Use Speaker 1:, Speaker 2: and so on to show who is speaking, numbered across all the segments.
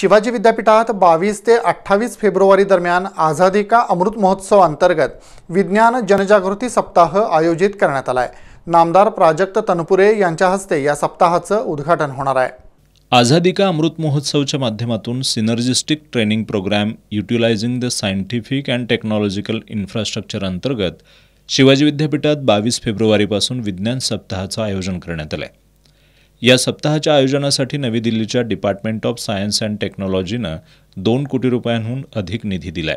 Speaker 1: शिवाजी विद्यापीठात बावीस ते अठ्ठावीस फेब्रुवारी दरम्यान आझादी का अमृत महोत्सव अंतर्गत विज्ञान जनजागृती सप्ताह आयोजित करण्यात आला आहे नामदार प्राजक्त तनपुरे यांच्या हस्ते या सप्ताहाचं उद्घाटन होणार आहे
Speaker 2: आझादी का अमृत महोत्सवच्या माध्यमातून synergistic training program utilizing the scientific and technological infrastructure अंतर्गत शिवाजी विद्यापीठात बावीस फेब्रुवारीपासून विज्ञान सप्ताहाचं आयोजन करण्यात आलं आहे या सप्ताहाच्या आयोजनासाठी नवी दिल्लीच्या डिपार्टमेंट ऑफ सायन्स अँड टेक्नॉलॉजीनं दोन कोटी रुपयांहून अधिक निधी दिलाय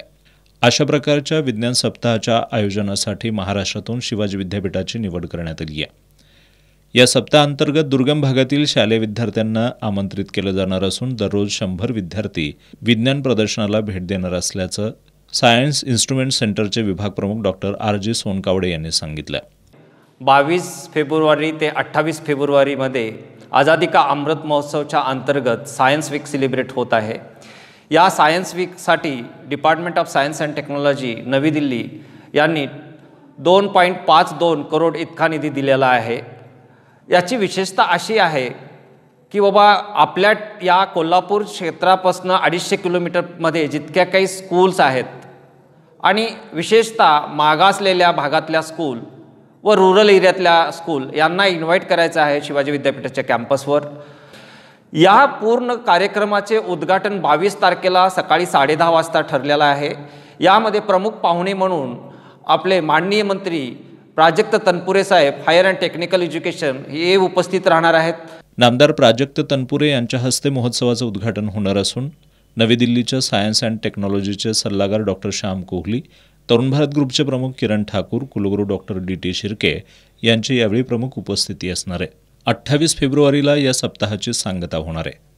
Speaker 2: अशा प्रकारच्या विज्ञान सप्ताहाच्या आयोजनासाठी महाराष्ट्रातून शिवाजी विद्यापीठाची निवड करण्यात आली आहे या सप्ताहांतर्गत दुर्गम भागातील शालेय विद्यार्थ्यांना आमंत्रित केलं जाणार असून दररोज शंभर विद्यार्थी विज्ञान प्रदर्शनाला भेट देणार असल्याचं सायन्स इन्स्ट्रुमेंट सेंटरचे विभाग प्रमुख डॉक्टर आर जी सोनकावडे यांनी सांगितलं
Speaker 3: बावीस फेब्रुवारी ते अठ्ठावीस फेब्रुवारीमध्ये आझादी का अमृत महोत्सवच्या अंतर्गत सायन्स वीक सेलिब्रेट होत आहे या सायन्स वीकसाठी department of science and technology Navi Delhi यांनी दोन पॉईंट पाच दोन करोड इतका निधी दिलेला आहे याची विशेषता अशी आहे की बाबा आपल्या या कोल्हापूर क्षेत्रापासून अडीचशे किलोमीटरमध्ये जितक्या काही स्कूल्स आहेत आणि विशेषतः मागासलेल्या भागातल्या स्कूल व रुरल एरियातल्या स्कूल यांना इन्व्हाइट करायचं आहे शिवाजी विद्यापीठाच्या कॅम्पसवर या पूर्ण कार्यक्रमाचे उद्घाटन बावीस तारखेला सकाळी दहा वाजता ठरलेलं आहे यामध्ये प्रमुख पाहुणे म्हणून आपले माननीय मंत्री प्राजक्त तनपुरे साहेब हायर अँड टेक्निकल एज्युकेशन हे उपस्थित राहणार आहेत
Speaker 2: नामदार प्राजक्त तनपुरे यांच्या हस्ते महोत्सवाचं उद्घाटन होणार असून नवी दिल्लीच्या सायन्स अँड टेक्नॉलॉजीचे सल्लागार डॉक्टर श्याम कोहली तरुण भारत ग्रुपचे प्रमुख किरण ठाकूर कुलगुरू डॉक्टर डी टी शिर्के यांची यावेळी प्रमुख उपस्थिती
Speaker 1: असणार आहे अठ्ठावीस फेब्रुवारीला या सप्ताहाची सांगता होणार आहे